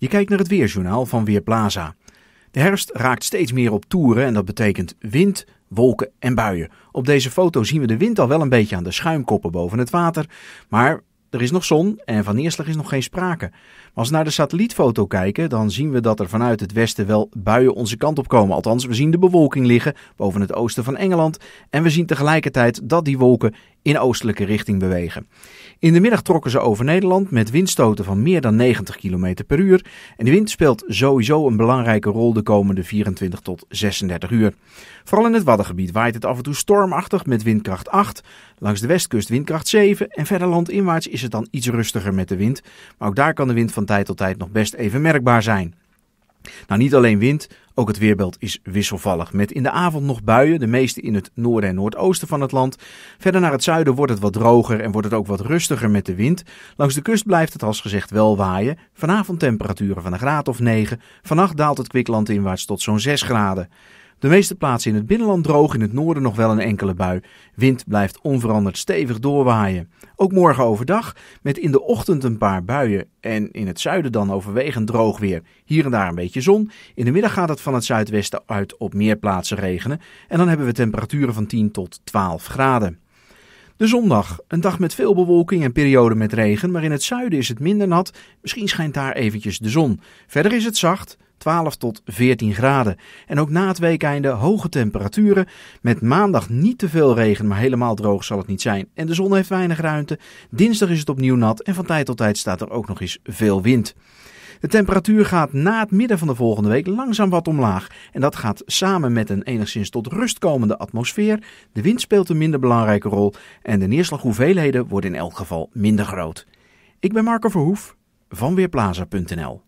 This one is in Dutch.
Je kijkt naar het weerjournaal van Weerplaza. De herfst raakt steeds meer op toeren en dat betekent wind, wolken en buien. Op deze foto zien we de wind al wel een beetje aan de schuimkoppen boven het water, maar er is nog zon en van neerslag is nog geen sprake. Maar als we naar de satellietfoto kijken, dan zien we dat er vanuit het westen wel buien onze kant op komen. Althans, we zien de bewolking liggen boven het oosten van Engeland en we zien tegelijkertijd dat die wolken in oostelijke richting bewegen. In de middag trokken ze over Nederland met windstoten van meer dan 90 km per uur. En de wind speelt sowieso een belangrijke rol de komende 24 tot 36 uur. Vooral in het Waddengebied waait het af en toe stormachtig met windkracht 8. Langs de westkust windkracht 7. En verder landinwaarts is het dan iets rustiger met de wind. Maar ook daar kan de wind van tijd tot tijd nog best even merkbaar zijn. Nou, niet alleen wind, ook het weerbeeld is wisselvallig. Met in de avond nog buien, de meeste in het noorden en noordoosten van het land. Verder naar het zuiden wordt het wat droger en wordt het ook wat rustiger met de wind. Langs de kust blijft het als gezegd wel waaien. Vanavond temperaturen van een graad of 9. Vannacht daalt het kwikland inwaarts tot zo'n 6 graden. De meeste plaatsen in het binnenland droog, in het noorden nog wel een enkele bui. Wind blijft onveranderd stevig doorwaaien. Ook morgen overdag, met in de ochtend een paar buien en in het zuiden dan overwegend droog weer. Hier en daar een beetje zon. In de middag gaat het van het zuidwesten uit op meer plaatsen regenen. En dan hebben we temperaturen van 10 tot 12 graden. De zondag, een dag met veel bewolking en perioden met regen, maar in het zuiden is het minder nat. Misschien schijnt daar eventjes de zon. Verder is het zacht, 12 tot 14 graden. En ook na het weekeinde hoge temperaturen. Met maandag niet te veel regen, maar helemaal droog zal het niet zijn. En de zon heeft weinig ruimte. Dinsdag is het opnieuw nat en van tijd tot tijd staat er ook nog eens veel wind. De temperatuur gaat na het midden van de volgende week langzaam wat omlaag. En dat gaat samen met een enigszins tot rust komende atmosfeer. De wind speelt een minder belangrijke rol en de neerslaghoeveelheden worden in elk geval minder groot. Ik ben Marco Verhoef van Weerplaza.nl